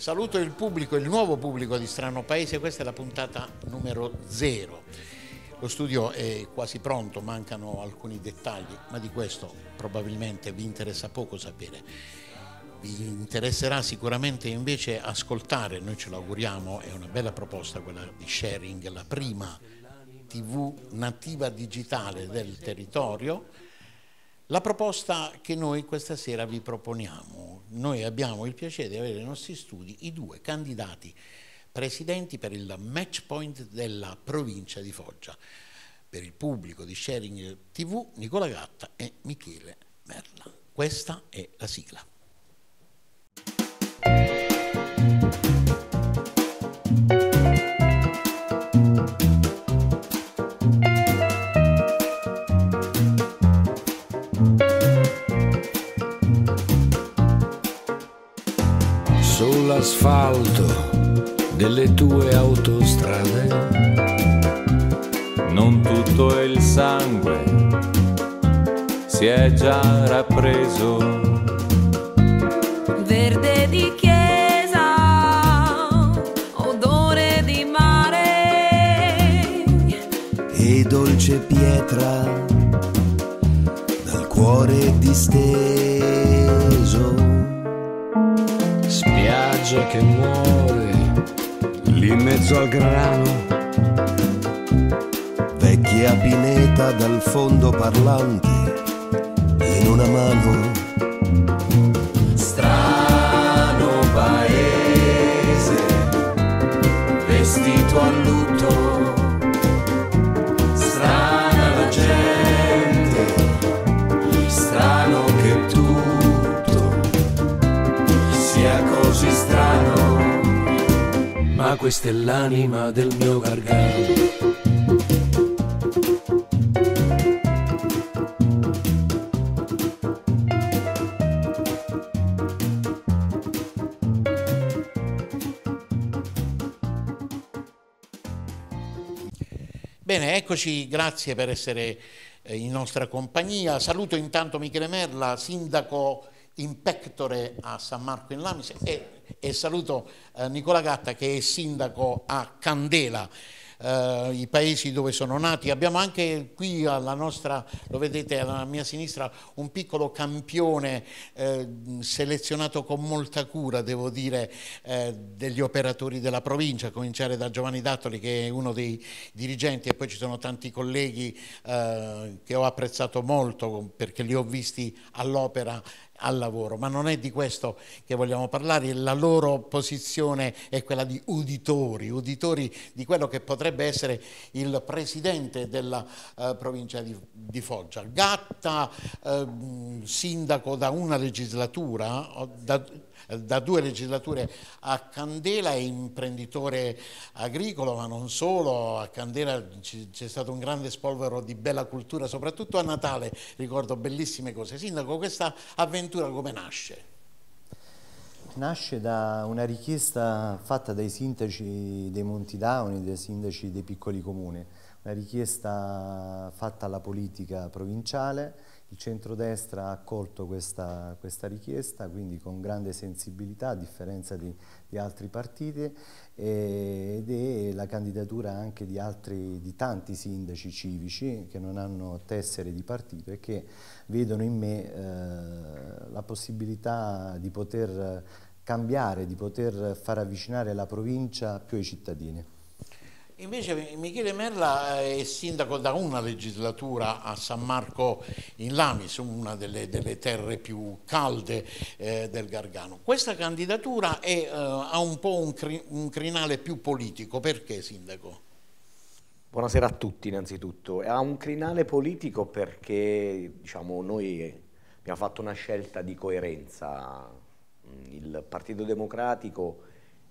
Saluto il pubblico, il nuovo pubblico di Strano Paese, questa è la puntata numero zero. Lo studio è quasi pronto, mancano alcuni dettagli, ma di questo probabilmente vi interessa poco sapere. Vi interesserà sicuramente invece ascoltare, noi ce l'auguriamo, è una bella proposta quella di Sharing, la prima TV nativa digitale del territorio la proposta che noi questa sera vi proponiamo, noi abbiamo il piacere di avere nei nostri studi i due candidati presidenti per il match point della provincia di Foggia, per il pubblico di Sharing TV Nicola Gatta e Michele Merla. Questa è la sigla. sull'asfalto delle tue autostrade. Non tutto il sangue si è già rappreso. Verde di chiesa, odore di mare. E dolce pietra dal cuore disteso pioggia che muore lì in mezzo al grano. Vecchia pineta dal fondo parlante in una mano questa è l'anima del mio gargano. Bene, eccoci, grazie per essere eh, in nostra compagnia. Saluto intanto Michele Merla, sindaco in pectore a San Marco in Lamis e e saluto eh, Nicola Gatta che è sindaco a Candela. Uh, i paesi dove sono nati. Abbiamo anche qui alla nostra, lo vedete alla mia sinistra, un piccolo campione eh, selezionato con molta cura, devo dire, eh, degli operatori della provincia, a cominciare da Giovanni Dattoli che è uno dei dirigenti e poi ci sono tanti colleghi eh, che ho apprezzato molto perché li ho visti all'opera al lavoro, ma non è di questo che vogliamo parlare, la loro posizione è quella di uditori, uditori di quello che potrebbe essere il presidente della eh, provincia di, di, Foggia. Gatta, eh, sindaco da una legislatura, da, da due legislature a Candela, è imprenditore agricolo, ma non solo, a Candela c'è stato un grande spolvero di bella cultura, soprattutto a Natale, ricordo bellissime cose. Sindaco, questa avventura come nasce? Nasce da una richiesta fatta dai sindaci dei Monti Down dai sindaci dei piccoli comuni, una richiesta fatta alla politica provinciale il centrodestra ha accolto questa, questa, richiesta, quindi con grande sensibilità, a differenza di, di altri partiti, e, ed è la candidatura anche di, altri, di tanti sindaci civici che non hanno tessere di partito e che vedono in me eh, la possibilità di poter cambiare, di poter far avvicinare la provincia più ai cittadini. Invece Michele Merla è sindaco da una legislatura a San Marco in Lamis, una delle, delle terre più calde eh, del Gargano. Questa candidatura è, eh, ha un po' un, cri, un crinale più politico, perché sindaco? Buonasera a tutti innanzitutto. Ha un crinale politico perché diciamo, noi abbiamo fatto una scelta di coerenza. Il Partito Democratico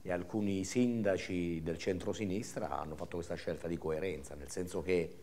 e alcuni sindaci del centro-sinistra hanno fatto questa scelta di coerenza, nel senso che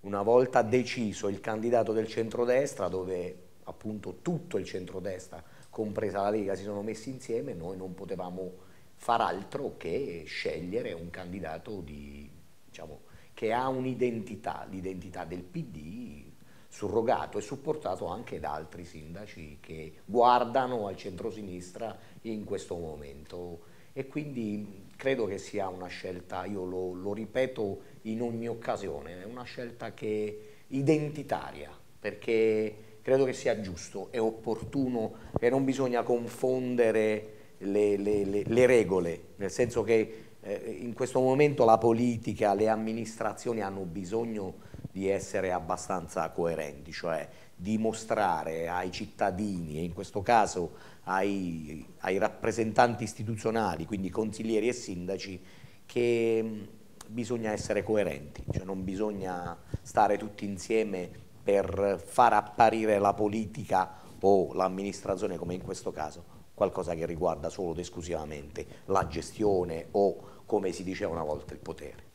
una volta deciso il candidato del centrodestra, dove appunto tutto il centrodestra, compresa la Lega, si sono messi insieme, noi non potevamo far altro che scegliere un candidato di, diciamo, che ha un'identità, l'identità del PD surrogato e supportato anche da altri sindaci che guardano al centrosinistra in questo momento e quindi credo che sia una scelta, io lo, lo ripeto in ogni occasione, è una scelta che identitaria, perché credo che sia giusto e opportuno e non bisogna confondere le, le, le, le regole, nel senso che eh, in questo momento la politica, le amministrazioni hanno bisogno di essere abbastanza coerenti, cioè dimostrare ai cittadini e in questo caso ai, ai rappresentanti istituzionali, quindi consiglieri e sindaci, che mm, bisogna essere coerenti, cioè non bisogna stare tutti insieme per far apparire la politica o l'amministrazione, come in questo caso, qualcosa che riguarda solo ed esclusivamente la gestione o la come si diceva una volta, il potere.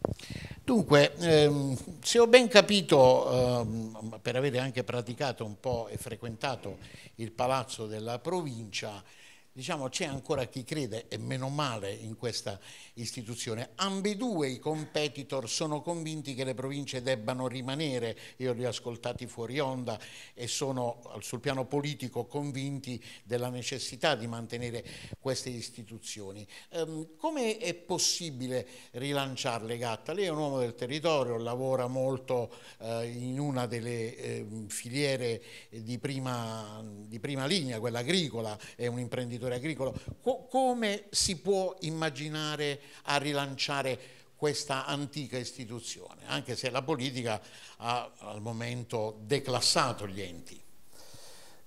Dunque, ehm, se ho ben capito, ehm, per avere anche praticato un po' e frequentato il palazzo della provincia, diciamo c'è ancora chi crede e meno male in questa istituzione. Ambedue i competitor sono convinti che le province debbano rimanere, io li ho ascoltati fuori onda e sono sul piano politico convinti della necessità di mantenere queste istituzioni. Ehm, come è possibile rilanciarle Gatta? Lei è un uomo del territorio, lavora molto eh, in una delle eh, filiere di prima, di prima linea, quella agricola, è un imprenditore imprenditore agricolo, co come si può immaginare a rilanciare questa antica istituzione, anche se la politica ha al momento declassato gli enti?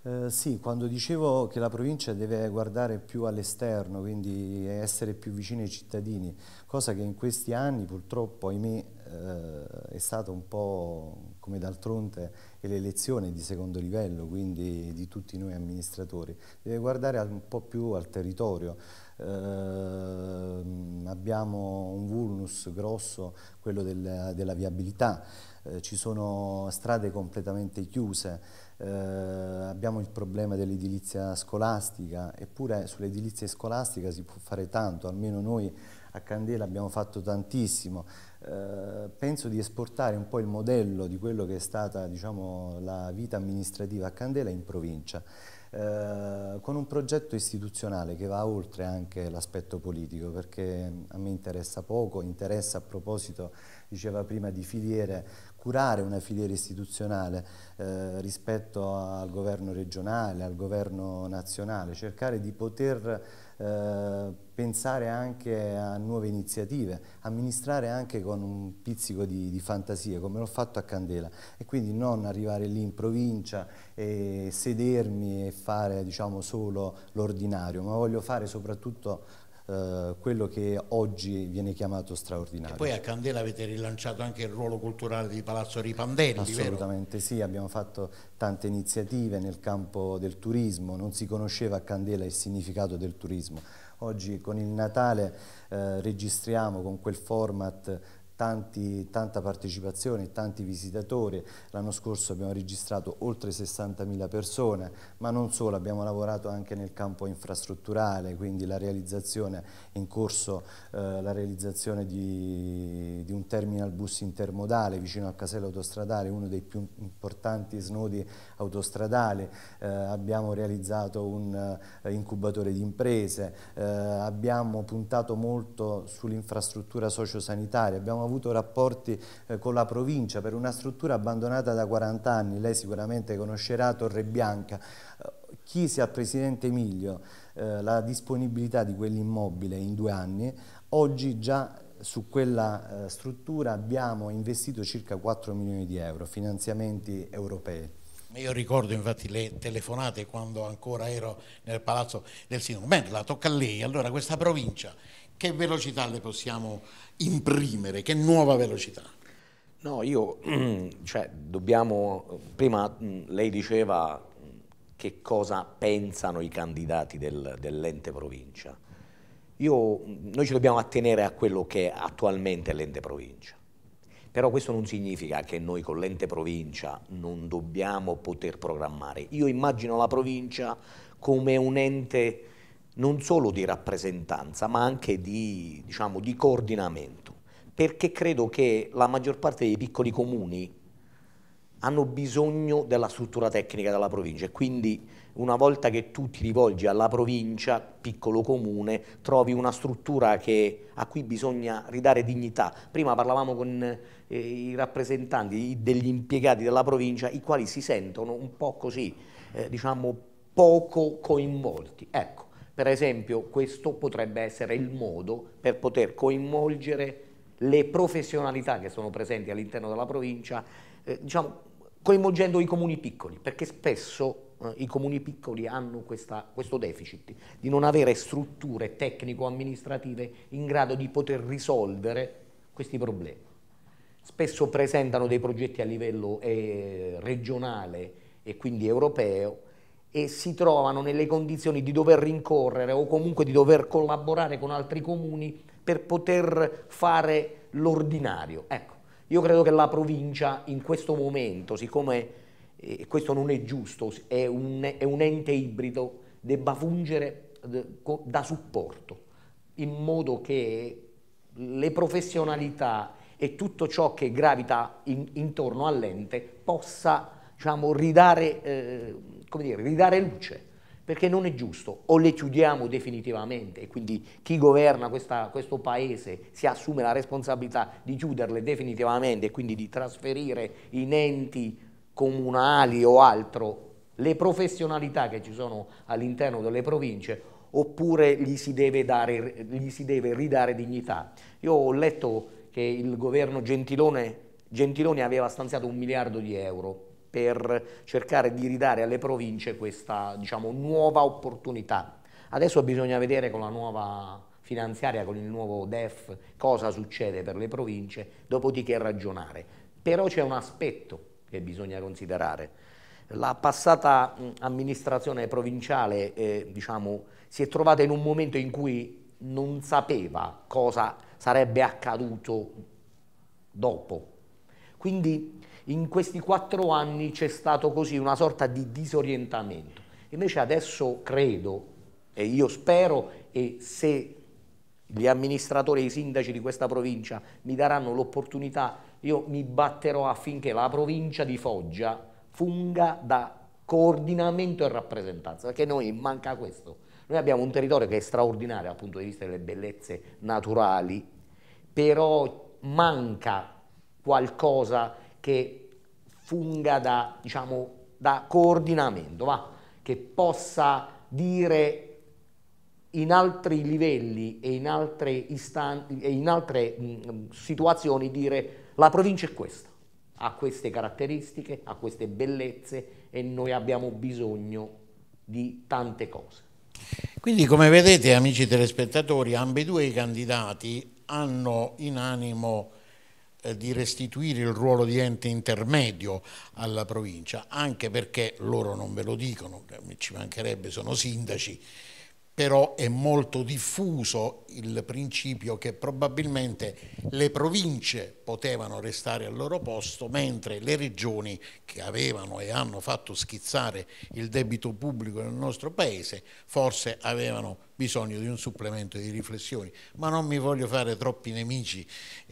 Eh, sì, quando dicevo che la provincia deve guardare più all'esterno, quindi essere più vicina ai cittadini, cosa che in questi anni purtroppo, ahimè, eh, è stata un po' come d'altronde è l'elezione di secondo livello, quindi di tutti noi amministratori, deve guardare un po' più al territorio. Eh, abbiamo un vulnus grosso, quello del, della viabilità, eh, ci sono strade completamente chiuse, eh, abbiamo il problema dell'edilizia scolastica, eppure sull'edilizia scolastica si può fare tanto, almeno noi a Candela abbiamo fatto tantissimo. Eh, penso di esportare un po' il modello di quello che è stata diciamo, la vita amministrativa a Candela in provincia, eh, con un progetto istituzionale che va oltre anche l'aspetto politico, perché a me interessa poco, interessa a proposito, diceva prima, di filiere curare una filiera istituzionale eh, rispetto al governo regionale, al governo nazionale, cercare di poter eh, pensare anche a nuove iniziative, amministrare anche con un pizzico di, di, fantasia, come l'ho fatto a Candela, e quindi non arrivare lì in provincia e sedermi e fare diciamo, solo l'ordinario, ma voglio fare soprattutto eh, quello che oggi viene chiamato straordinario. E poi a Candela avete rilanciato anche il ruolo culturale di Palazzo Ripandelli, Assolutamente vero? sì, abbiamo fatto tante iniziative nel campo del turismo, non si conosceva a Candela il significato del turismo. Oggi con il Natale eh, registriamo con quel format tanti, tanta partecipazione, tanti visitatori. L'anno scorso abbiamo registrato oltre 60.000 persone, ma non solo, abbiamo lavorato anche nel campo infrastrutturale, quindi la realizzazione in corso, eh, la realizzazione di, di un terminal bus intermodale vicino al casello autostradale, uno dei più importanti snodi autostradali. Eh, abbiamo realizzato un uh, incubatore di imprese, eh, abbiamo puntato molto sull'infrastruttura sociosanitaria, abbiamo avuto rapporti eh, con la provincia per una struttura abbandonata da 40 anni, lei sicuramente conoscerà Torre Bianca, eh, chiese al Presidente Emilio eh, la disponibilità di quell'immobile in due anni, oggi già su quella eh, struttura abbiamo investito circa 4 milioni di euro, finanziamenti europei. Io ricordo infatti le telefonate quando ancora ero nel palazzo del sindaco, Bene, la tocca a lei, allora questa provincia che velocità le possiamo imprimere? Che nuova velocità? No, io, cioè, dobbiamo, prima mm, lei diceva mm, che cosa pensano i candidati del, dell'ente provincia. Io, mm, noi ci dobbiamo attenere a quello che è attualmente l'ente provincia. Però questo non significa che noi con l'ente provincia non dobbiamo poter programmare. Io immagino la provincia come un ente non solo di rappresentanza ma anche di, diciamo, di coordinamento, perché credo che la maggior parte dei piccoli comuni hanno bisogno della struttura tecnica della provincia e quindi una volta che tu ti rivolgi alla provincia, piccolo comune, trovi una struttura che, a cui bisogna ridare dignità. Prima parlavamo con eh, i rappresentanti degli impiegati della provincia, i quali si sentono un po' così, eh, diciamo, poco coinvolti. Ecco, per esempio, questo potrebbe essere il modo per poter coinvolgere le professionalità che sono presenti all'interno della provincia, eh, diciamo, coinvolgendo i comuni piccoli, perché spesso eh, i comuni piccoli hanno questa, questo deficit di non avere strutture tecnico-amministrative in grado di poter risolvere questi problemi. Spesso presentano dei progetti a livello eh, regionale e quindi europeo, e si trovano nelle condizioni di dover rincorrere o comunque di dover collaborare con altri comuni per poter fare l'ordinario. Ecco, io credo che la provincia in questo momento, siccome eh, questo non è giusto, è un, è un ente ibrido, debba fungere eh, da supporto, in modo che le professionalità e tutto ciò che gravita in, intorno all'ente possa diciamo, ridare, eh, dire, ridare luce perché non è giusto, o le chiudiamo definitivamente e quindi chi governa questa, questo paese si assume la responsabilità di chiuderle definitivamente e quindi di trasferire in enti comunali o altro le professionalità che ci sono all'interno delle province oppure gli si, dare, gli si deve, ridare dignità. Io ho letto che il governo Gentilone, Gentiloni aveva stanziato un miliardo di euro per cercare di ridare alle province questa diciamo, nuova opportunità. Adesso bisogna vedere con la nuova finanziaria, con il nuovo DEF, cosa succede per le province, dopodiché ragionare. Però c'è un aspetto che bisogna considerare. La passata amministrazione provinciale eh, diciamo, si è trovata in un momento in cui non sapeva cosa sarebbe accaduto dopo. Quindi in questi quattro anni c'è stato così una sorta di disorientamento. Invece adesso credo e io spero e se gli amministratori e i sindaci di questa provincia mi daranno l'opportunità, io mi batterò affinché la provincia di Foggia funga da coordinamento e rappresentanza, perché noi manca questo. Noi abbiamo un territorio che è straordinario dal punto di vista delle bellezze naturali, però manca qualcosa che funga da, diciamo, da coordinamento, va? che possa dire in altri livelli e in altre, istanti, e in altre mh, mm, mm, situazioni dire la provincia è questa, ha queste caratteristiche, ha queste bellezze e noi abbiamo bisogno di tante cose. Quindi come vedete amici telespettatori, ambedue i candidati hanno in animo eh, di restituire il ruolo di ente intermedio alla provincia, anche perché loro non ve lo dicono, eh, ci mancherebbe, sono sindaci, però è molto diffuso il principio che probabilmente le province potevano restare al loro posto, mentre le regioni che avevano e hanno fatto schizzare il debito pubblico nel nostro paese forse avevano bisogno di un supplemento di riflessioni, ma non mi voglio fare troppi nemici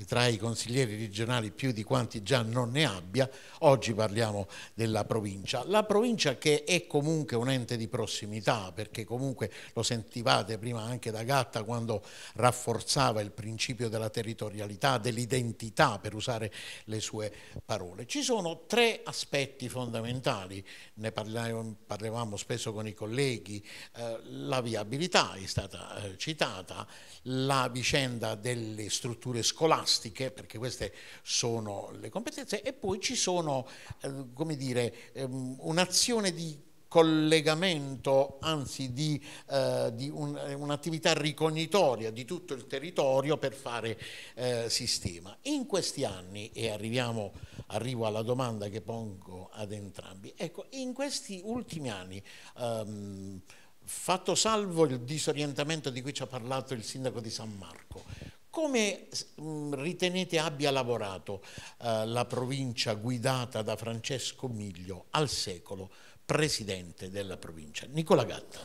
tra i consiglieri regionali più di quanti già non ne abbia, oggi parliamo della provincia. La provincia che è comunque un ente di prossimità, perché comunque lo sentivate prima anche da Gatta quando rafforzava il principio della territorialità, dell'identità, per usare le sue parole. Ci sono tre aspetti fondamentali, ne parlavamo spesso con i colleghi, eh, la viabilità, è stata eh, citata, la vicenda delle strutture scolastiche, perché queste sono le competenze, e poi ci sono, eh, come dire, ehm, un'azione di collegamento, anzi di, eh, di eh, un'attività ricognitoria di tutto il territorio per fare eh, sistema. In questi anni, e arriviamo, arrivo alla domanda che pongo ad entrambi, ecco, in questi ultimi anni ehm, fatto salvo il disorientamento di cui ci ha parlato il sindaco di San Marco, come mm, ritenete abbia lavorato eh, la provincia guidata da Francesco Miglio al secolo? presidente della provincia, Nicola Gatta.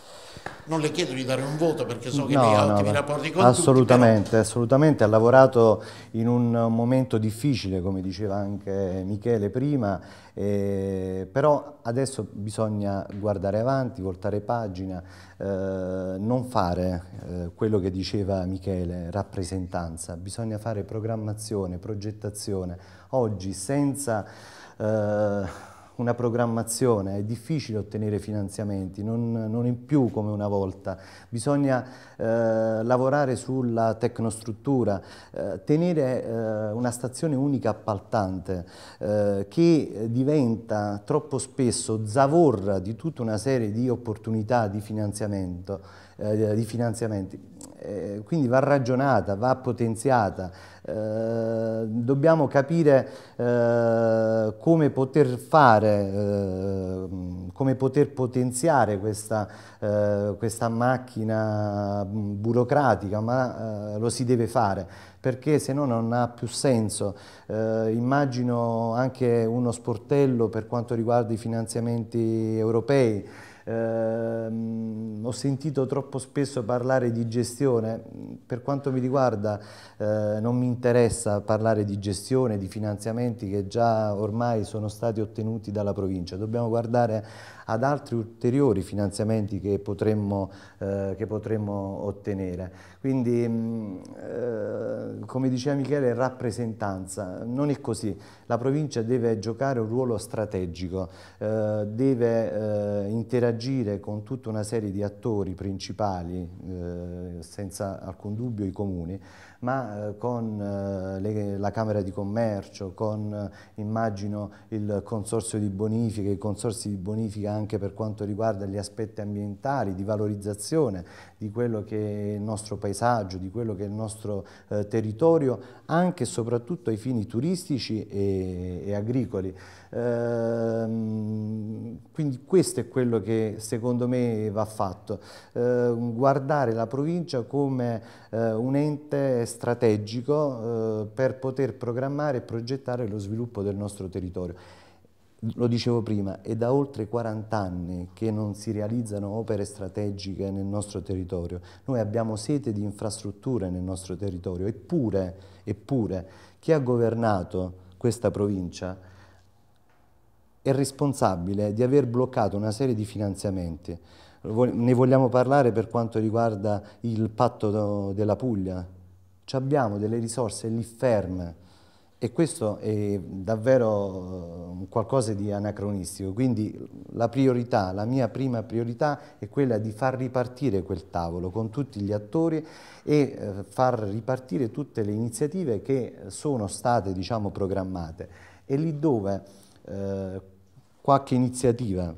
Non le chiedo di dare un voto perché so che no, lei ha no, ottimi rapporti con assolutamente, tutti, però... Assolutamente, ha lavorato in un momento difficile, come diceva anche Michele prima, eh, però adesso bisogna guardare avanti, voltare pagina, eh, non fare eh, quello che diceva Michele, rappresentanza, bisogna fare programmazione, progettazione. Oggi senza... Eh, una programmazione, è difficile ottenere finanziamenti, non, non in più come una volta, bisogna eh, lavorare sulla tecnostruttura, eh, tenere eh, una stazione unica appaltante eh, che diventa troppo spesso zavorra di tutta una serie di opportunità di finanziamento eh, di finanziamenti. Eh, quindi va ragionata, va potenziata, eh, dobbiamo capire eh, come poter fare, eh, come poter potenziare questa, eh, questa macchina burocratica, ma lo si deve fare perché se no non ha più senso. Eh, immagino anche uno sportello per quanto riguarda i finanziamenti europei, Ehm, ho sentito troppo spesso parlare di gestione, per quanto mi riguarda eh, non mi interessa parlare di gestione, di finanziamenti che già ormai sono stati ottenuti dalla provincia, dobbiamo guardare ad altri ulteriori finanziamenti che potremmo, eh, che potremmo ottenere. Quindi, mm, eh, come diceva Michele, rappresentanza. Non è così. La provincia deve giocare un ruolo strategico, eh, deve eh, interagire con tutta una serie di attori principali, eh, senza alcun dubbio i comuni, ma eh, con eh, la Camera di Commercio, con eh, immagino il consorzio di bonifica, i consorsi di bonifica anche per quanto riguarda gli aspetti ambientali, di valorizzazione di quello che è il nostro paesaggio, di quello che è il nostro eh, territorio, anche e soprattutto ai fini turistici e, e agricoli. Ehm, quindi questo è quello che secondo me va fatto, ehm, guardare la provincia come eh, un ente strategico eh, per poter programmare e progettare lo sviluppo del nostro territorio lo dicevo prima, è da oltre 40 anni che non si realizzano opere strategiche nel nostro territorio. Noi abbiamo sete di infrastrutture nel nostro territorio, eppure, eppure chi ha governato questa provincia è responsabile di aver bloccato una serie di finanziamenti. Ne vogliamo parlare per quanto riguarda il patto della Puglia. Ci abbiamo delle risorse lì ferme, e questo è davvero eh, qualcosa di anacronistico, quindi la priorità, la mia prima priorità è quella di far ripartire quel tavolo con tutti gli attori e eh, far ripartire tutte le iniziative che sono state diciamo, programmate. E lì dove eh, qualche iniziativa,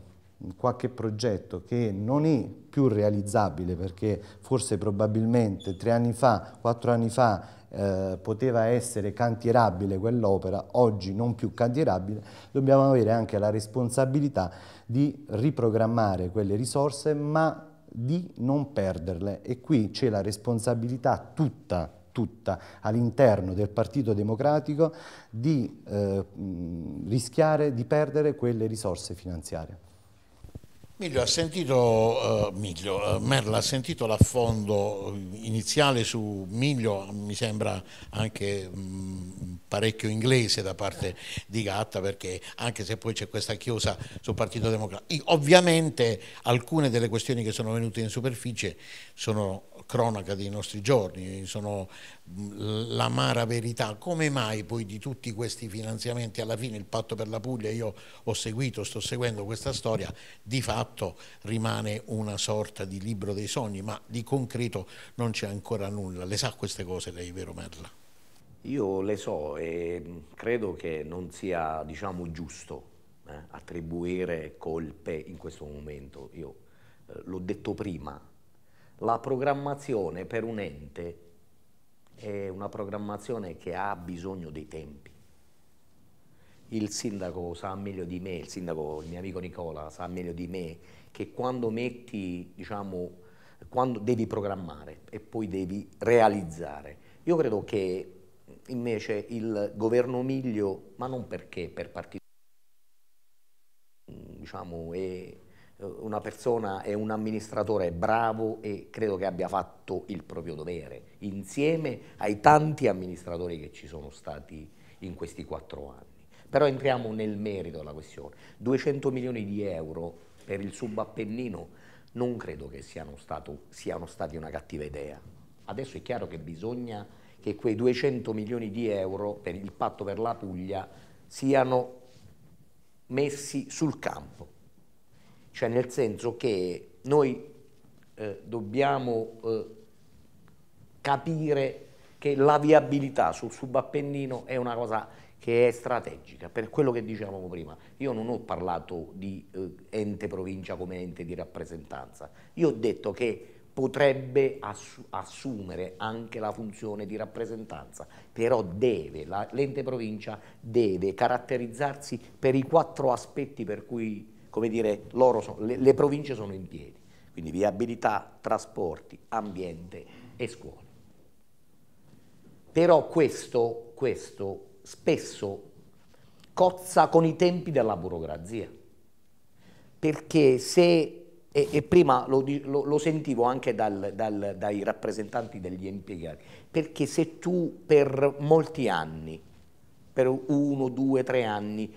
qualche progetto che non è più realizzabile perché forse probabilmente tre anni fa, quattro anni fa eh, poteva essere cantierabile quell'opera, oggi non più cantierabile, dobbiamo avere anche la responsabilità di riprogrammare quelle risorse ma di non perderle e qui c'è la responsabilità tutta tutta all'interno del Partito Democratico di eh, rischiare di perdere quelle risorse finanziarie. Miglio, ha sentito, uh, Miglio uh, Merla ha sentito l'affondo iniziale su Miglio, mi sembra anche mh, mm, parecchio inglese da parte di Gatta, perché anche se poi c'è questa chiosa sul Partito Democratico. Ovviamente alcune delle questioni che sono venute in superficie sono cronaca dei nostri giorni, sono mm, l'amara verità. Come mai poi di tutti questi finanziamenti alla fine il patto per la Puglia, io ho seguito, sto seguendo questa storia, di fatto fatto rimane una sorta di libro dei sogni, ma di concreto non c'è ancora nulla. Le sa queste cose lei, vero Merla? Io le so e credo che non sia, diciamo, giusto eh, attribuire colpe in questo momento. Io eh, l'ho detto prima, la programmazione per un ente è una programmazione che ha bisogno dei tempi il sindaco sa meglio di me, il sindaco, il mio amico Nicola sa meglio di me, che quando metti, diciamo, quando devi programmare e poi devi realizzare. Io credo che invece il governo Miglio, ma non perché per partito, diciamo, è eh, una persona, è un amministratore bravo e credo che abbia fatto il proprio dovere, insieme ai tanti amministratori che ci sono stati in questi quattro anni. Però entriamo nel merito della questione. 200 milioni di euro per il subappennino non credo che siano, stato, siano stati una cattiva idea. Adesso è chiaro che bisogna che quei 200 milioni di euro per il patto per la Puglia siano messi sul campo. Cioè nel senso che noi eh, dobbiamo eh, capire che la viabilità sul subappennino è una cosa che è strategica, per quello che dicevamo prima. Io non ho parlato di eh, ente provincia come ente di rappresentanza, io ho detto che potrebbe assu assumere anche la funzione di rappresentanza, però deve, l'ente provincia deve caratterizzarsi per i quattro aspetti per cui come dire, sono, le, le province sono in piedi, quindi viabilità, trasporti, ambiente e scuole. Però questo, questo spesso cozza con i tempi della burocrazia. Perché se, e, e prima lo, lo, lo, sentivo anche dal, dal, dai rappresentanti degli impiegati, perché se tu per molti anni, per uno, due, tre anni,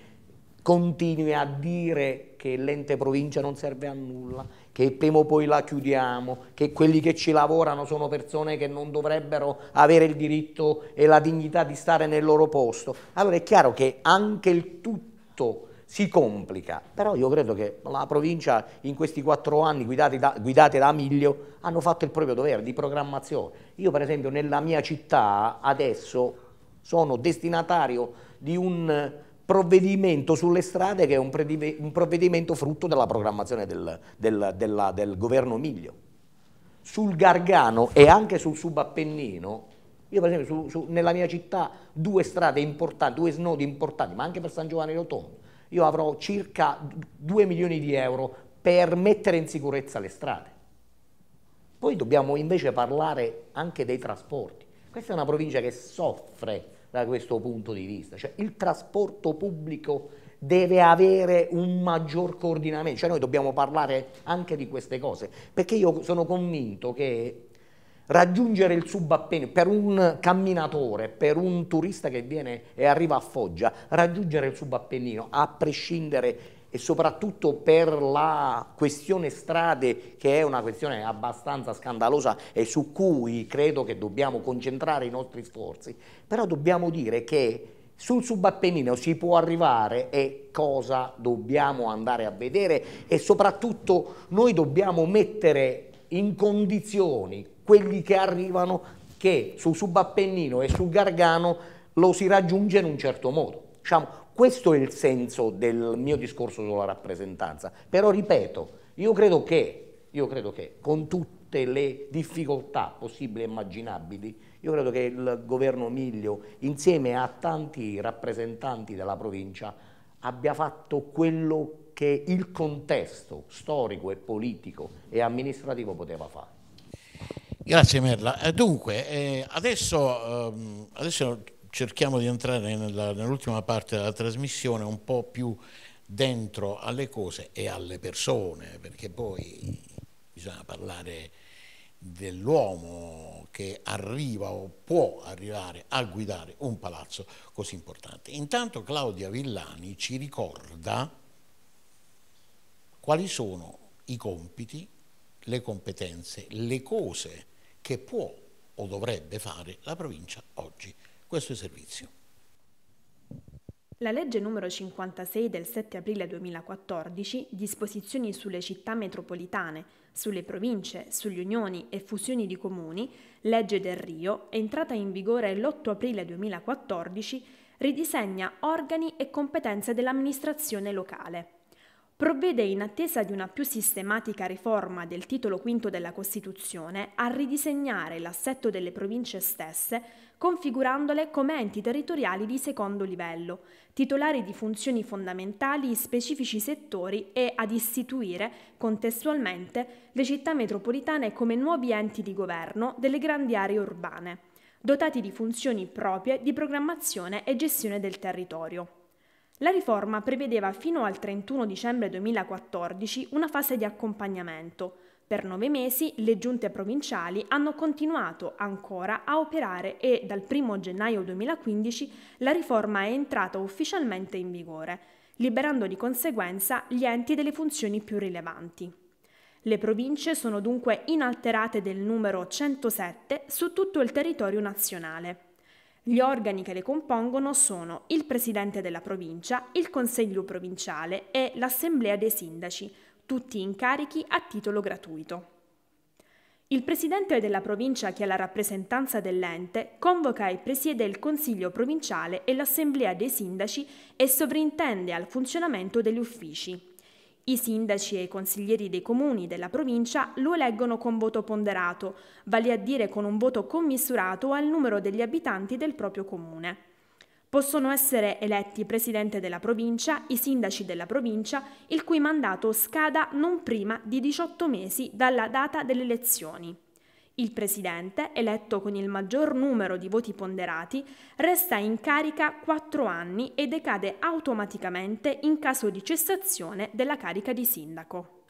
continui a dire che l'ente provincia non serve a nulla, che prima o poi la chiudiamo, che quelli che ci lavorano sono persone che non dovrebbero avere il diritto e la dignità di stare nel loro posto. Allora è chiaro che anche il tutto si complica, però io credo che la provincia in questi quattro anni guidati da, guidate da Miglio hanno fatto il proprio dovere di programmazione. Io per esempio nella mia città adesso sono destinatario di un provvedimento sulle strade che è un, provvedimento frutto della programmazione del, del, della, del governo Miglio. Sul Gargano e anche sul Subappennino, io per esempio su, su, nella mia città due strade importanti, due snodi importanti, ma anche per San Giovanni Rotondo, io avrò circa 2 milioni di euro per mettere in sicurezza le strade. Poi dobbiamo invece parlare anche dei trasporti. Questa è una provincia che soffre da questo punto di vista. Cioè, il trasporto pubblico deve avere un maggior coordinamento, cioè noi dobbiamo parlare anche di queste cose, perché io sono convinto che raggiungere il subappennino per un camminatore, per un turista che viene e arriva a Foggia, raggiungere il subappennino a prescindere e soprattutto per la questione strade che è una questione abbastanza scandalosa e su cui credo che dobbiamo concentrare i nostri sforzi, però dobbiamo dire che sul subappennino si può arrivare e cosa dobbiamo andare a vedere e soprattutto noi dobbiamo mettere in condizioni quelli che arrivano che sul subappennino e sul Gargano lo si raggiunge in un certo modo. Diciamo, questo è il senso del mio discorso sulla rappresentanza. Però ripeto, io credo che, io credo che con tutte le difficoltà possibili e immaginabili, io credo che il governo Miglio, insieme a tanti rappresentanti della provincia, abbia fatto quello che il contesto storico e politico e amministrativo poteva fare. Grazie Merla. Eh, dunque, eh, adesso, ehm, adesso cerchiamo di entrare nell'ultima parte della trasmissione un po' più dentro alle cose e alle persone, perché poi bisogna parlare dell'uomo che arriva o può arrivare a guidare un palazzo così importante. Intanto Claudia Villani ci ricorda quali sono i compiti, le competenze, le cose che può o dovrebbe fare la provincia oggi questo servizio. La legge numero 56 del 7 aprile 2014, disposizioni sulle città metropolitane, sulle province, sulle unioni e fusioni di comuni, legge del Rio, entrata in vigore l'8 aprile 2014, ridisegna organi e competenze dell'amministrazione locale provvede in attesa di una più sistematica riforma del titolo V della Costituzione a ridisegnare l'assetto delle province stesse, configurandole come enti territoriali di secondo livello, titolari di funzioni fondamentali in specifici settori e ad istituire, contestualmente, le città metropolitane come nuovi enti di governo delle grandi aree urbane, dotati di funzioni proprie di programmazione e gestione del territorio. La riforma prevedeva fino al 31 dicembre 2014 una fase di accompagnamento. Per nove mesi le giunte provinciali hanno continuato ancora a operare e dal 1 gennaio 2015 la riforma è entrata ufficialmente in vigore, liberando di conseguenza gli enti delle funzioni più rilevanti. Le province sono dunque inalterate del numero 107 su tutto il territorio nazionale. Gli organi che le compongono sono il presidente della provincia, il consiglio provinciale e l'assemblea dei sindaci, tutti incarichi a titolo gratuito. Il presidente della provincia che ha la rappresentanza dell'ente convoca e presiede il consiglio provinciale e l'assemblea dei sindaci e sovrintende al funzionamento degli uffici. I sindaci e i consiglieri dei comuni della provincia lo eleggono con voto ponderato, vale a dire con un voto commisurato al numero degli abitanti del proprio comune. Possono essere eletti presidente della provincia i sindaci della provincia, il cui mandato scada non prima di 18 mesi dalla data delle elezioni. Il presidente, eletto con il maggior numero di voti ponderati, resta in carica quattro anni e decade automaticamente in caso di cessazione della carica di sindaco.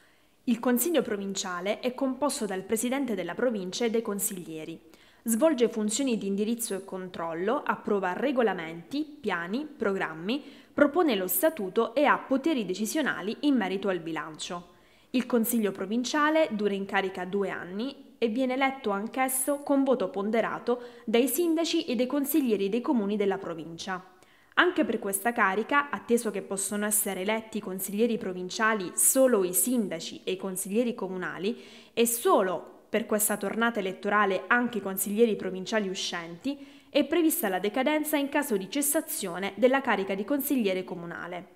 Il Consiglio provinciale è composto dal presidente della provincia e dai consiglieri. Svolge funzioni di indirizzo e controllo, approva regolamenti, piani, programmi, propone lo statuto e ha poteri decisionali in merito al bilancio. Il Consiglio provinciale dura in carica due anni e viene eletto anch'esso con voto ponderato dai sindaci e dai consiglieri dei comuni della provincia. Anche per questa carica, atteso che possono essere eletti consiglieri provinciali solo i sindaci e i consiglieri comunali e solo per questa tornata elettorale anche i consiglieri provinciali uscenti, è prevista la decadenza in caso di cessazione della carica di consigliere comunale.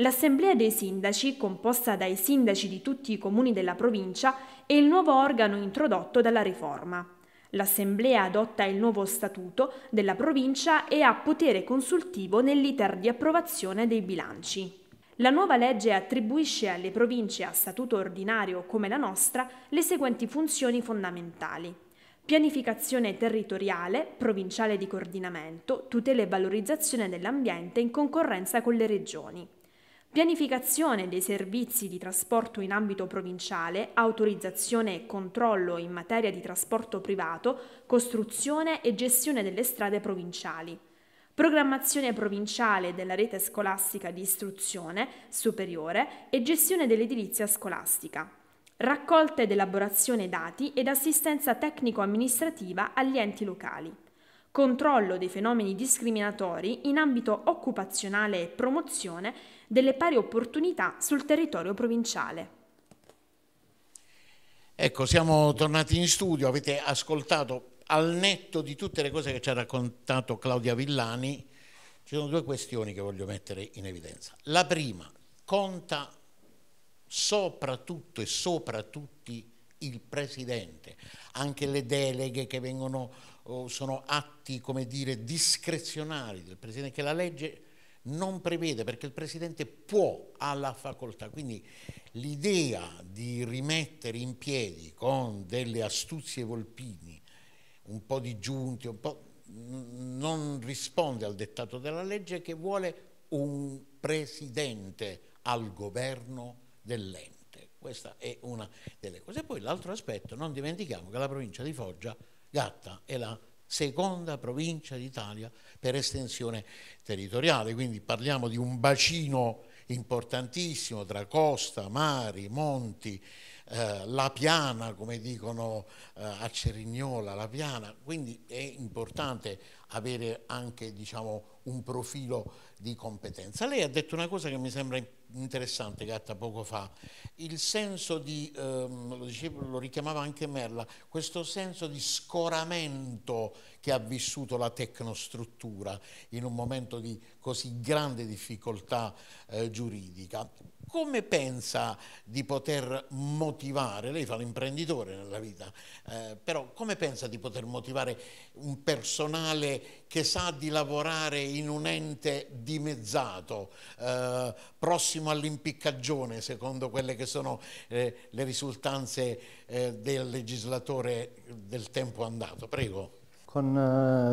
L'Assemblea dei Sindaci, composta dai sindaci di tutti i comuni della provincia, è il nuovo organo introdotto dalla riforma. L'Assemblea adotta il nuovo statuto della provincia e ha potere consultivo nell'iter di approvazione dei bilanci. La nuova legge attribuisce alle province a statuto ordinario come la nostra le seguenti funzioni fondamentali. Pianificazione territoriale, provinciale di coordinamento, tutela e valorizzazione dell'ambiente in concorrenza con le regioni pianificazione dei servizi di trasporto in ambito provinciale, autorizzazione e controllo in materia di trasporto privato, costruzione e gestione delle strade provinciali. Programmazione provinciale della rete scolastica di istruzione superiore e gestione dell'edilizia scolastica. Raccolta ed elaborazione dati ed assistenza tecnico-amministrativa agli enti locali controllo dei fenomeni discriminatori in ambito occupazionale e promozione delle pari opportunità sul territorio provinciale. Ecco, siamo tornati in studio, avete ascoltato al netto di tutte le cose che ci ha raccontato Claudia Villani, ci sono due questioni che voglio mettere in evidenza. La prima, conta soprattutto e soprattutto il presidente, anche le deleghe che vengono oh, sono atti come dire discrezionali del presidente che la legge non prevede, perché il Presidente può, ha la facoltà, quindi l'idea di rimettere in piedi con delle astuzie volpini un po' di giunti, un po', non risponde al dettato della legge che vuole un Presidente al governo dell'ente. Questa è una delle cose. E poi l'altro aspetto, non dimentichiamo che la provincia di Foggia, Gatta, è la seconda provincia d'Italia per estensione territoriale, quindi parliamo di un bacino importantissimo tra costa, mari, monti, eh, la piana, come dicono eh, a Cerignola, la piana, quindi è importante avere anche diciamo, un profilo di competenza. Lei ha detto una cosa che mi sembra interessante, Gatta, poco fa, il senso di, ehm, lo, dicevo, lo richiamava anche Merla, questo senso di scoramento che ha vissuto la tecnostruttura in un momento di così grande difficoltà eh, giuridica. Come pensa di poter motivare, lei fa l'imprenditore nella vita, eh, però come pensa di poter motivare un personale che, sa di lavorare in un ente dimezzato, eh, prossimo all'impiccagione, secondo quelle che sono eh, le risultanze eh, del legislatore del tempo andato. Prego. Con,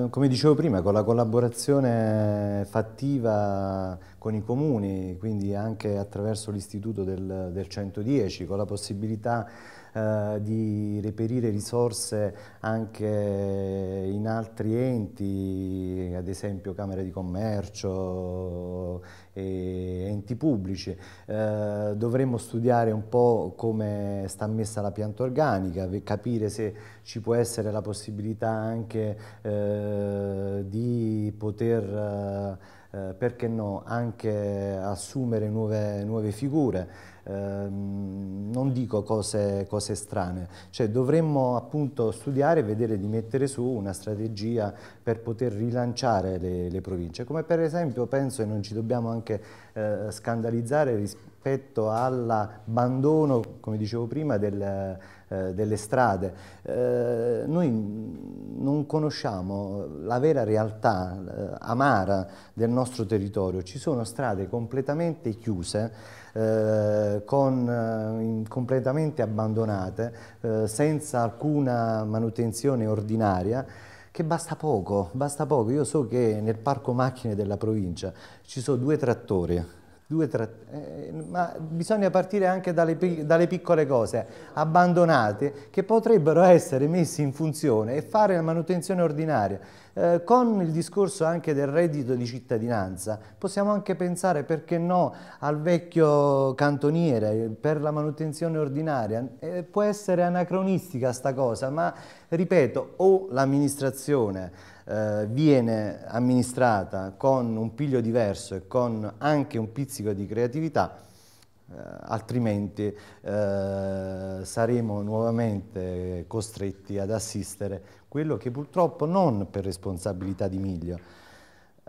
eh, come dicevo prima, con la collaborazione fattiva con i comuni, quindi anche attraverso l'istituto del, del 110, con la possibilità eh, di reperire risorse anche in altri enti, ad esempio Camere di Commercio e enti pubblici. Eh, dovremmo studiare un po' come sta messa la pianta organica, capire se ci può essere la possibilità anche eh, di poter eh, eh, perché no, anche assumere nuove, nuove figure, ehm, non dico cose, cose, strane, cioè dovremmo appunto studiare e vedere di mettere su una strategia per poter rilanciare le, le province, come per esempio penso e non ci dobbiamo anche eh, scandalizzare rispetto all'abbandono, come dicevo prima, del eh, delle strade. Eh, noi non conosciamo la vera realtà eh, amara del nostro territorio, ci sono strade completamente chiuse, con, completamente abbandonate, senza alcuna manutenzione ordinaria che basta poco, basta poco. Io so che nel parco macchine della provincia ci sono due trattori Due, tre, eh, ma bisogna partire anche dalle, dalle, piccole cose abbandonate che potrebbero essere messe in funzione e fare la manutenzione ordinaria. Eh, con il discorso anche del reddito di cittadinanza possiamo anche pensare, perché no, al vecchio cantoniere per la manutenzione ordinaria. Eh, può essere anacronistica sta cosa, ma ripeto, o l'amministrazione eh, viene amministrata con un piglio diverso e con anche un pizzico di creatività, eh, altrimenti eh, saremo nuovamente costretti ad assistere quello che purtroppo non per responsabilità di Miglio,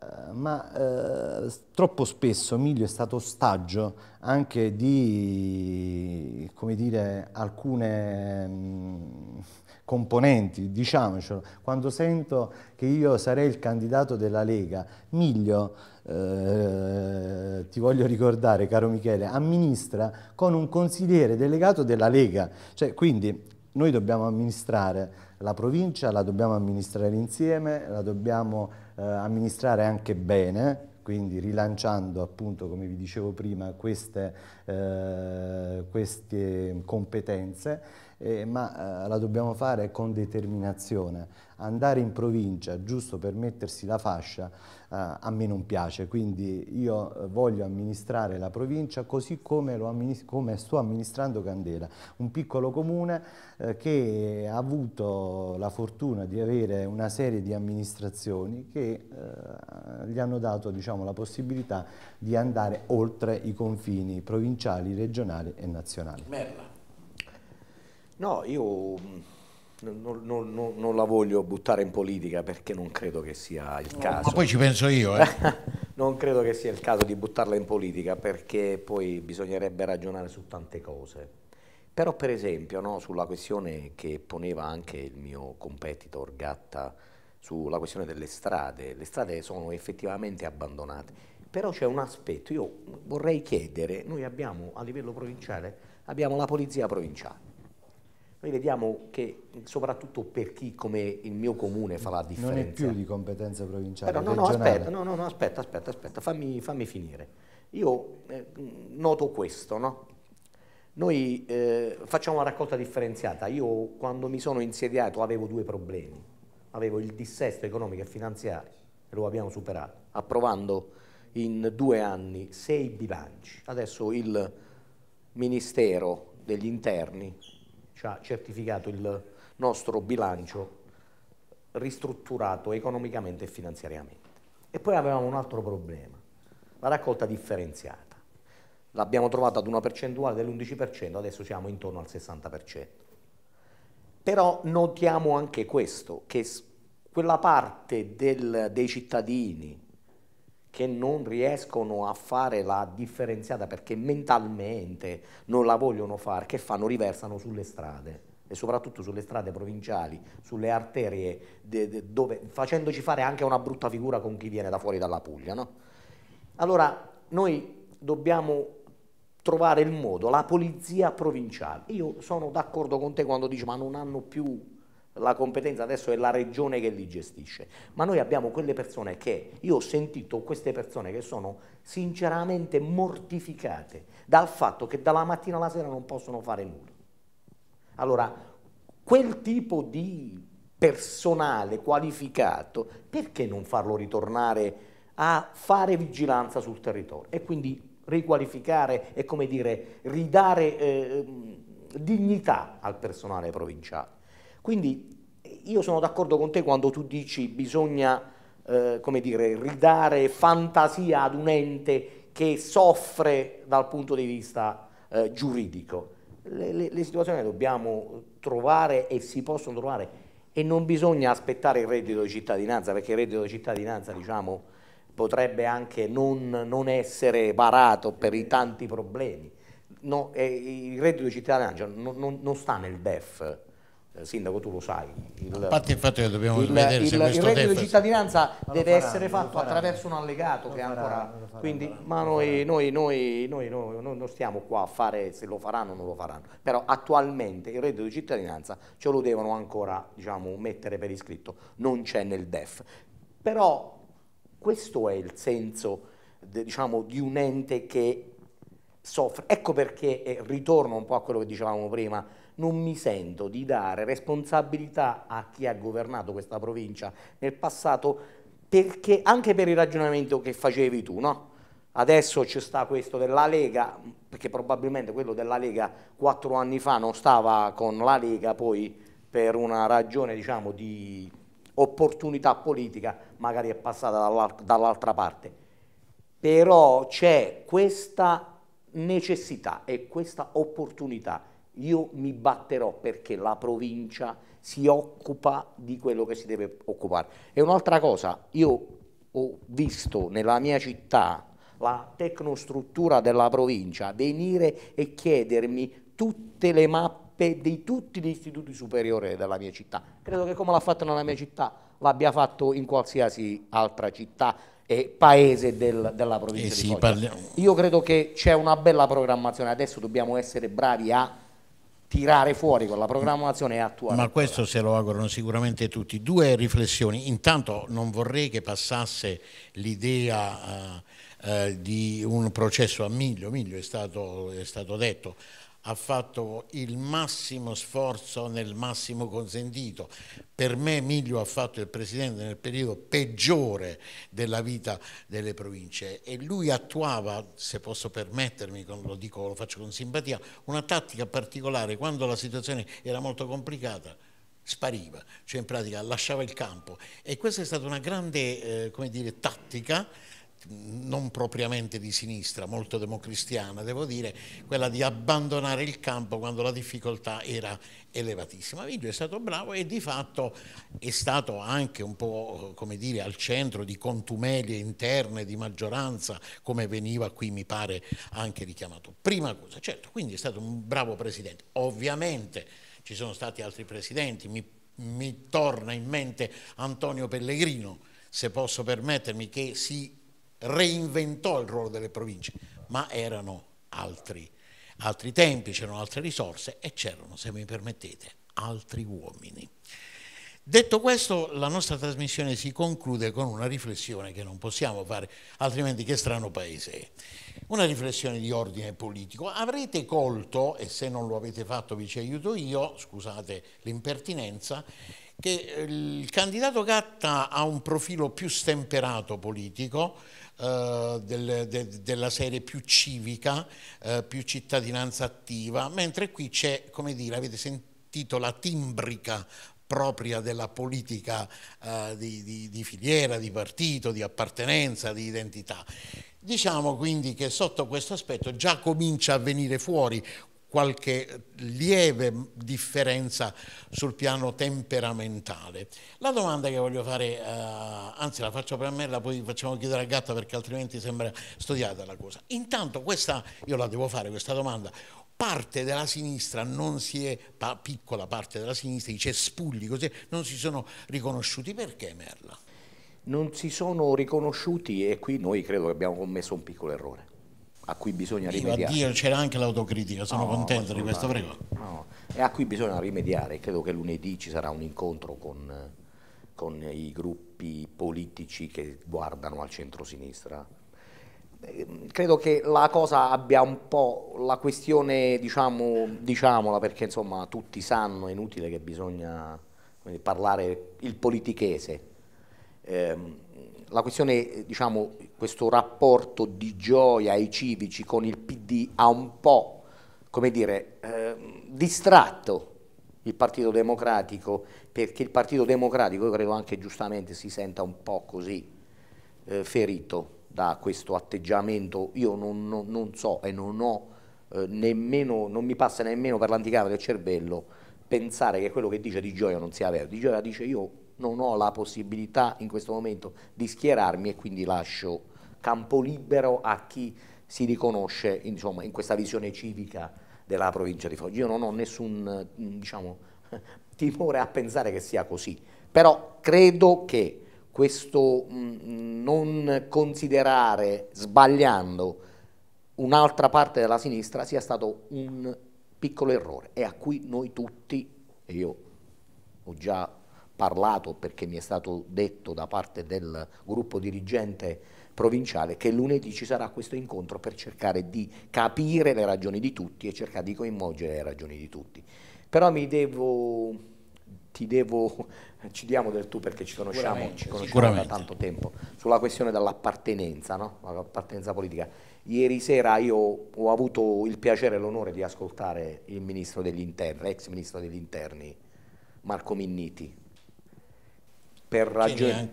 eh, ma eh, troppo spesso Miglio è stato ostaggio anche di dire, alcune mh, mm, componenti, diciamocelo. Quando sento che io sarei il candidato della Lega, Miglio, eh, ti voglio ricordare, caro Michele, amministra con un consigliere delegato della Lega. Cioè, quindi noi dobbiamo amministrare la provincia, la dobbiamo amministrare insieme, la dobbiamo eh, amministrare anche bene, quindi rilanciando appunto, come vi dicevo prima, queste, eh, queste competenze, eh, ma eh, la dobbiamo fare con determinazione andare in provincia giusto per mettersi la fascia eh, a me non piace, quindi io eh, voglio amministrare la provincia così come, amministra come sto amministrando Candela, un piccolo comune eh, che ha avuto la fortuna di avere una serie di amministrazioni che eh, gli hanno dato diciamo, la possibilità di andare oltre i confini provinciali, regionali e nazionali. Merla. No, io non, non, non, la voglio buttare in politica perché non credo che sia il caso. Ma poi ci penso io. Eh. non credo che sia il caso di buttarla in politica perché poi bisognerebbe ragionare su tante cose. Però per esempio no, sulla questione che poneva anche il mio competitor Gatta, sulla questione delle strade, le strade sono effettivamente abbandonate. Però c'è un aspetto, io vorrei chiedere, noi abbiamo a livello provinciale, abbiamo la polizia provinciale noi vediamo che soprattutto per chi come il mio comune fa la differenza. Non è più di competenza provinciale, Però, no, no, aspetta, no, no, aspetta, aspetta, aspetta fammi, fammi, finire. Io eh, noto questo, no? Noi eh, facciamo una raccolta differenziata. Io quando mi sono insediato avevo due problemi. Avevo il dissesto economico e finanziario, e lo abbiamo superato, approvando in due anni sei bilanci. Adesso il Ministero degli Interni ci ha certificato il nostro bilancio ristrutturato economicamente e finanziariamente. E poi avevamo un altro problema, la raccolta differenziata. L'abbiamo trovata ad una percentuale dell'11%, adesso siamo intorno al 60%. Però notiamo anche questo, che quella parte del, dei cittadini che non riescono a fare la differenziata perché mentalmente non la vogliono fare, che fanno? Riversano sulle strade e soprattutto sulle strade provinciali, sulle arterie, de, de, dove, facendoci fare anche una brutta figura con chi viene da fuori dalla Puglia. No? Allora noi dobbiamo trovare il modo, la polizia provinciale. Io sono d'accordo con te quando dici ma non hanno più la competenza adesso è la regione che li gestisce, ma noi abbiamo quelle persone che, io ho sentito queste persone che sono sinceramente mortificate dal fatto che dalla mattina alla sera non possono fare nulla. Allora, quel tipo di personale qualificato, perché non farlo ritornare a fare vigilanza sul territorio e quindi riqualificare e come dire, ridare eh, dignità al personale provinciale? Quindi io sono d'accordo con te quando tu dici bisogna, eh, come dire, ridare fantasia ad un ente che soffre dal punto di vista eh, giuridico. Le, le, le situazioni le dobbiamo trovare e si possono trovare e non bisogna aspettare il reddito di cittadinanza perché il reddito di cittadinanza diciamo, potrebbe anche non, non, essere varato per i tanti problemi. No, eh, il reddito di cittadinanza non, non, non sta nel DEF, eh, sindaco, tu lo sai. Il, a parte dobbiamo il, vedere il, se Il reddito di cittadinanza deve faranno, essere fatto attraverso un allegato che faranno, ancora... Faranno, quindi, ma noi, noi, noi, noi, non stiamo qua a fare se lo faranno o non lo faranno, però attualmente il reddito di cittadinanza ce lo devono ancora diciamo, mettere per iscritto, non c'è nel DEF. Però questo è il senso diciamo, di un ente che soffre. Ecco perché, eh, ritorno un po' a quello che dicevamo prima, non mi sento di dare responsabilità a chi ha governato questa provincia nel passato, perché, anche per il ragionamento che facevi tu, no? Adesso ci sta questo della Lega, perché probabilmente quello della Lega quattro anni fa non stava con la Lega, poi per una ragione diciamo, di opportunità politica magari è passata dall'altra parte. Però c'è questa necessità e questa opportunità. Io mi batterò perché la provincia si occupa di quello che si deve occupare. E un'altra cosa, io ho visto nella mia città la tecnostruttura della provincia venire e chiedermi tutte le mappe di tutti gli istituti superiori della mia città. Credo che come l'ha fatto nella mia città l'abbia fatto in qualsiasi altra città eh, paese del, della provincia eh sì, di Foggia. Parliamo. Io credo che c'è una bella programmazione, adesso dobbiamo essere bravi a tirare fuori con la programmazione e attuare. Ma questo se lo augurano sicuramente tutti. Due riflessioni, intanto non vorrei che passasse l'idea eh, eh di un processo a miglio, miglio è stato, è stato detto, ha fatto il massimo sforzo nel massimo consentito. Per me Miglio ha fatto il presidente nel periodo peggiore della vita delle province e lui attuava, se posso permettermi, lo dico, lo faccio con simpatia, una tattica particolare quando la situazione era molto complicata spariva, cioè in pratica lasciava il campo e questa è stata una grande eh, dire, tattica non propriamente di sinistra, molto democristiana, devo dire, quella di abbandonare il campo quando la difficoltà era elevatissima. Vigio è stato bravo e di fatto è stato anche un po' come dire al centro di contumelie interne di maggioranza, come veniva qui mi pare anche richiamato. Prima cosa, certo, quindi è stato un bravo presidente. Ovviamente ci sono stati altri presidenti, mi, mi torna in mente Antonio Pellegrino, se posso permettermi, che si reinventò il ruolo delle province, ma erano altri, altri tempi, c'erano altre risorse e c'erano, se mi permettete, altri uomini. Detto questo, la nostra trasmissione si conclude con una riflessione che non possiamo fare, altrimenti che strano paese è. Una riflessione di ordine politico. Avrete colto, e se non lo avete fatto vi ci aiuto io, scusate l'impertinenza, che il candidato Gatta ha un profilo più stemperato politico, eh, del, de, della serie più civica, eh, più cittadinanza attiva, mentre qui c'è, come dire, avete sentito la timbrica propria della politica eh, di, di, di filiera, di partito, di appartenenza, di identità. Diciamo quindi che sotto questo aspetto già comincia a venire fuori qualche lieve differenza sul piano temperamentale. La domanda che voglio fare, eh, anzi la faccio per me, la poi facciamo chiedere a Gatta perché altrimenti sembra studiata la cosa. Intanto questa, io la devo fare questa domanda, parte della sinistra non si è, pa, piccola parte della sinistra, i cespugli così, non si sono riconosciuti. Perché Merla? Non si sono riconosciuti e qui noi credo che abbiamo commesso un piccolo errore a cui bisogna rimediare. Dio, c'era anche l'autocritica, sono no, contento di questo, prego. No. E a cui bisogna rimediare. Credo che lunedì ci sarà un incontro con, con i gruppi politici che guardano al centro-sinistra. Ehm, credo che la cosa abbia un po' la questione, diciamo, diciamola perché insomma tutti sanno, è inutile che bisogna parlare il politichese. Eh, la questione, diciamo, questo rapporto di gioia ai civici con il PD ha un po', come dire, eh, distratto il Partito Democratico, perché il Partito Democratico, io credo anche giustamente, si senta un po' così eh, ferito da questo atteggiamento. Io non, non, non so e non ho eh, nemmeno, non mi passa nemmeno per l'anticamera del cervello pensare che quello che dice Di Gioia non sia vero. Di Gioia dice io non ho la possibilità in questo momento di schierarmi e quindi lascio campo libero a chi si riconosce insomma, in questa visione civica della provincia di Foggia. Io non ho nessun diciamo, timore a pensare che sia così, però credo che questo mh, mm, non considerare sbagliando un'altra parte della sinistra sia stato un piccolo errore e a cui noi tutti, e io ho già parlato, perché mi è stato detto da parte del gruppo dirigente provinciale, che lunedì ci sarà questo incontro per cercare di capire le ragioni di tutti e cercare di coinvolgere le ragioni di tutti. Però mi devo ti devo, ci diamo del tu perché ci conosciamo, ci conosciamo da tanto tempo, sulla questione dell'appartenenza, no? l'appartenenza politica. Ieri sera io ho avuto il piacere e l'onore di ascoltare il ministro degli interni, ex ministro degli interni, Marco Minniti, per ragioni,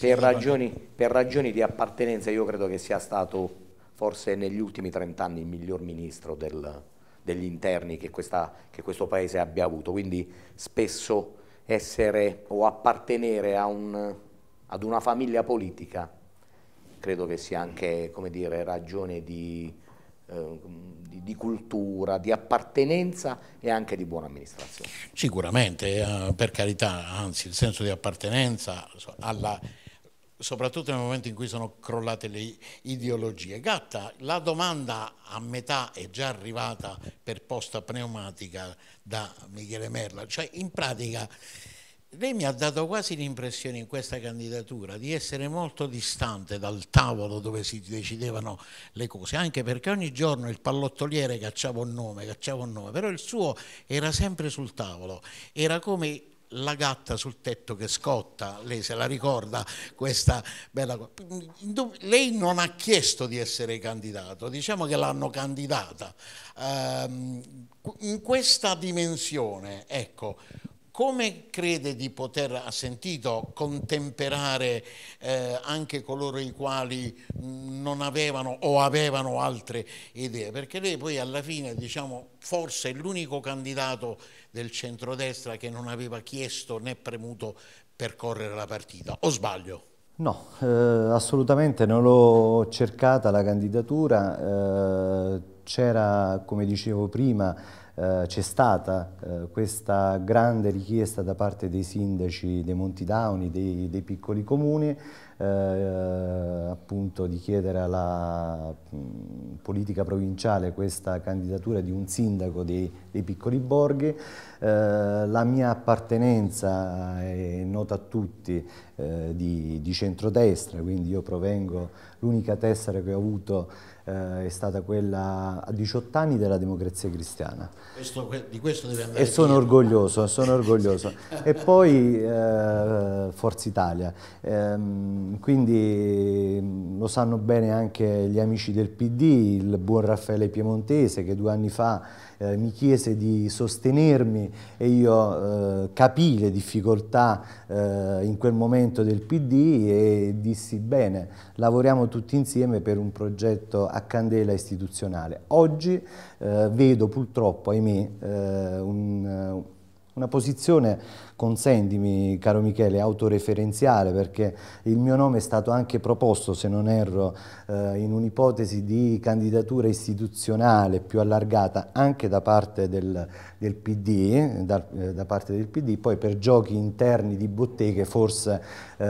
per, ragioni, per ragioni di appartenenza io credo che sia stato forse negli ultimi 30 anni il miglior ministro del, degli interni che, questa, che, questo paese abbia avuto. Quindi spesso essere o appartenere un, ad una famiglia politica credo che sia anche dire, ragione di, eh, mm, di, cultura, di appartenenza e anche di buona amministrazione. Sicuramente, eh, per carità, anzi il senso di appartenenza alla, soprattutto nel momento in cui sono crollate le ideologie. Gatta, la domanda a metà è già arrivata per posta pneumatica da Michele Merla, cioè in pratica lei mi ha dato quasi l'impressione in questa candidatura di essere molto distante dal tavolo dove si decidevano le cose, anche perché ogni giorno il pallottoliere cacciava un nome, cacciava un nome, però il suo era sempre sul tavolo, era come la gatta sul tetto che scotta, lei se la ricorda questa bella cosa. Lei non ha chiesto di essere candidato, diciamo che l'hanno candidata. Ehm, in questa dimensione, ecco, come crede di poter, ha sentito, contemperare eh, anche coloro i quali non avevano o avevano altre idee? Perché lei poi alla fine, diciamo, forse è l'unico candidato del centrodestra che non aveva chiesto né premuto per correre la partita, o sbaglio? No, eh, assolutamente non l'ho cercata la candidatura, eh, c'era, come dicevo prima, eh, c'è stata eh, questa grande richiesta da parte dei sindaci dei Monti Down, dei, dei, piccoli comuni, eh, appunto di chiedere alla mh, politica provinciale questa candidatura di un sindaco dei, dei piccoli borghi. Eh, la mia appartenenza è nota a tutti eh, di, di centrodestra, quindi io provengo, l'unica tessera che ho avuto eh, è stata quella a 18 anni della democrazia cristiana. Questo, di questo deve andare. E sono orgoglioso, sono orgoglioso. e poi eh, Forza Italia. Eh, quindi mm, lo sanno bene anche gli amici del PD, il buon Raffaele Piemontese che due anni fa eh, mi chiese di sostenermi e io eh, capii le difficoltà eh, in quel momento del PD e dissi bene, lavoriamo tutti insieme per un progetto a candela istituzionale. Oggi eh, vedo purtroppo, ahimè, eh, un, una posizione, consentimi caro Michele, autoreferenziale perché il mio nome è stato anche proposto, se non erro, eh, in un'ipotesi di candidatura istituzionale più allargata anche da parte del, del PD, da, eh, da, parte del PD, poi per giochi interni di botteghe forse eh,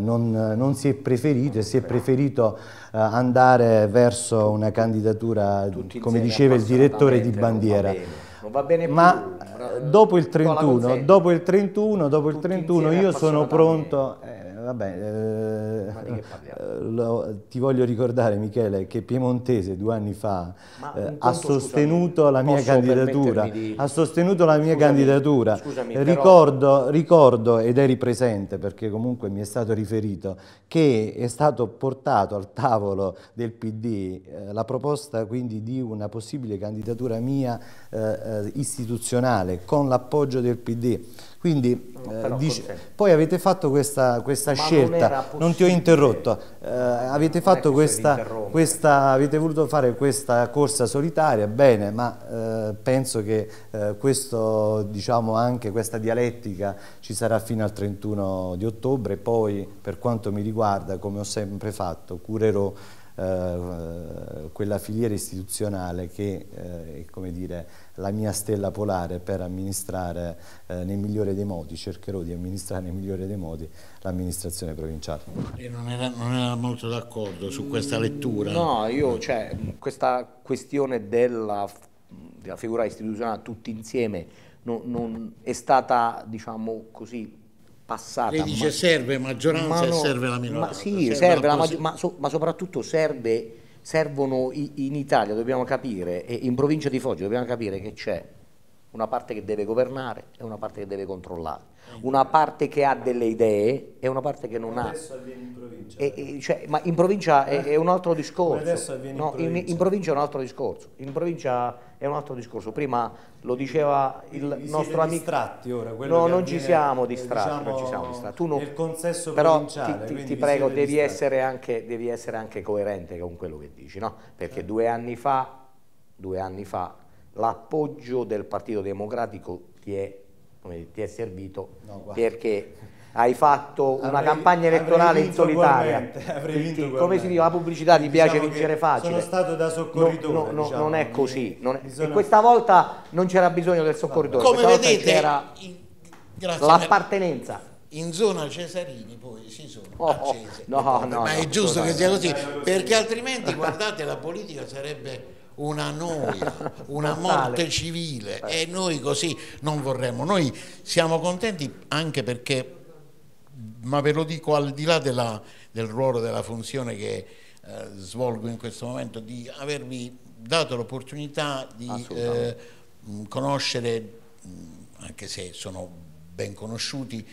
non, non, si è preferito e si è preferito eh, andare verso una candidatura, Tutti come diceva il direttore, di bandiera non va bene ma eh, dopo il 31, dopo il 31, dopo il 31 io sono pronto... Eh, vabbè, eh, eh, lo, ti voglio ricordare Michele che Piemontese due anni fa eh, ha, sostenuto scusami, di... ha sostenuto la mia candidatura, ha sostenuto la mia candidatura, ricordo, ricordo ed eri presente perché comunque mi è stato riferito che è stato portato al tavolo del PD eh, la proposta quindi di una possibile candidatura mia eh, eh, istituzionale con l'appoggio del PD. Quindi, eh, dice, poi avete fatto questa, questa scelta, non, non, ti ho interrotto, eh, avete, fatto questa, questa, avete voluto fare questa corsa solitaria, bene, ma eh, penso che eh, questo, diciamo, anche questa dialettica ci sarà fino al 31 di ottobre, poi per quanto mi riguarda, come ho sempre fatto, curerò eh, quella filiera istituzionale che, eh, come dire, la mia stella polare per amministrare eh, nel migliore dei modi, cercherò di amministrare nel migliore dei modi l'amministrazione provinciale. E non era, non era molto d'accordo su questa lettura? No, io, cioè, questa questione della, della figura istituzionale tutti insieme non, non è stata, diciamo così, passata. Lei dice ma, serve maggioranza ma no, e serve la minoranza. Ma sì, serve serve la ma, so, ma soprattutto serve servono in Italia, dobbiamo capire, e in provincia di Foggia dobbiamo capire che c'è una parte che deve governare e una parte che deve controllare una parte che ha delle idee e una parte che non adesso ha. Adesso avviene in provincia. E, cioè, ma in provincia è, è un altro discorso. Ma adesso avviene no, in, provincia. In, in, provincia. è un altro discorso. In provincia è un altro discorso. Prima lo diceva il vi nostro amico. ora. No, non ci siamo eh, diciamo, distratti. Diciamo, non ci siamo distratti. Tu non, nel consesso però ti, ti, prego, devi essere, anche, devi essere, anche, coerente con quello che dici, no? Perché eh. due anni fa, due anni fa l'appoggio del Partito Democratico ti è dire, ti è servito no, perché hai fatto una campagna elettorale in solitaria. Vinto, come si dice, la pubblicità ti diciamo piace vincere facile. Sono stato da soccorritore. No, no, diciamo, non è così. Non è. Bisogna... questa volta non c'era bisogno del soccorritore. Come vedete, l'appartenenza. In zona Cesarini poi si sono oh, accese. No, no, ma è giusto che sia così, perché altrimenti guardate la politica sarebbe una noia, una morte civile eh. e noi così non vorremmo. Noi siamo contenti anche perché, ma ve lo dico al di là della, del ruolo, della funzione che eh, svolgo in questo momento, di avervi dato l'opportunità di eh, conoscere, anche se sono ben conosciuti,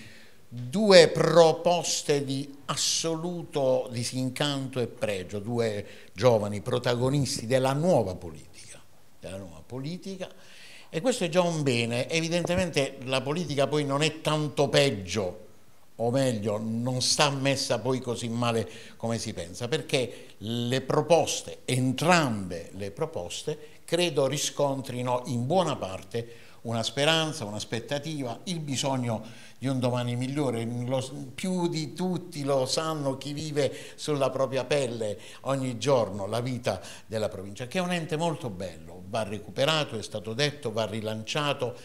due proposte di assoluto disincanto e pregio, due giovani protagonisti della nuova politica, della nuova politica e questo è già un bene, evidentemente la politica poi non è tanto peggio, o meglio non sta messa poi così male come si pensa, perché le proposte, entrambe le proposte, credo riscontrino in buona parte una speranza, un'aspettativa, il bisogno di un domani migliore. Lo, più di tutti lo sanno chi vive sulla propria pelle ogni giorno la vita della provincia, che è un ente molto bello, va recuperato, è stato detto, va rilanciato,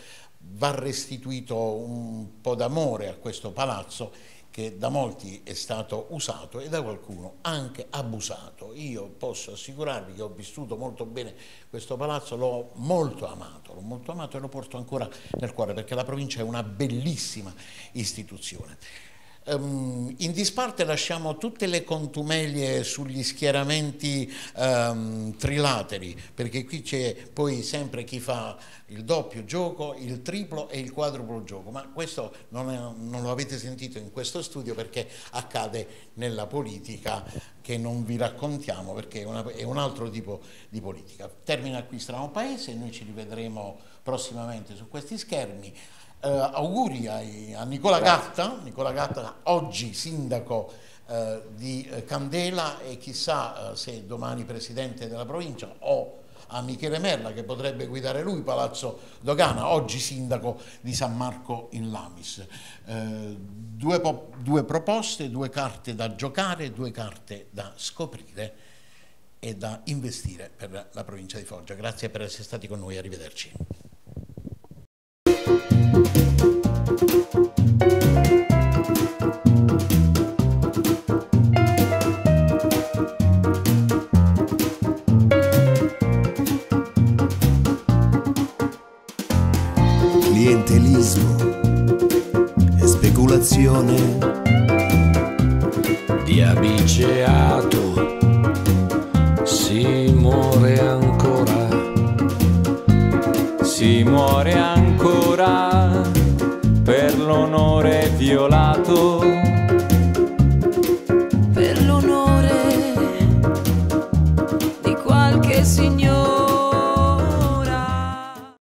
va restituito un po' d'amore a questo palazzo che da molti è stato usato e da qualcuno anche abusato. Io posso assicurarvi che ho vissuto molto bene questo palazzo, l'ho molto amato, l'ho molto amato e lo porto ancora nel cuore perché la provincia è una bellissima istituzione. Um, in disparte lasciamo tutte le contumelie sugli schieramenti um, trilateri, perché qui c'è poi sempre chi fa il doppio gioco, il triplo e il quadruplo gioco, ma questo non, è, non lo avete sentito in questo studio perché accade nella politica che non vi raccontiamo perché è, una, è un altro tipo di politica. Termina qui Strano Paese, noi ci rivedremo prossimamente su questi schermi eh, auguri ai, a Nicola Gatta, Nicola Gatta oggi sindaco eh, di eh, Candela e chissà eh, se domani presidente della provincia o a Michele Merla che potrebbe guidare lui Palazzo Dogana, oggi sindaco di San Marco in Lamis. Eh, due, due proposte, due carte da giocare, due carte da scoprire e da investire per la provincia di Foggia. Grazie per essere stati con noi, arrivederci clientelismo e speculazione di abigeato si muore ancora si muore ancora per l'onore violato.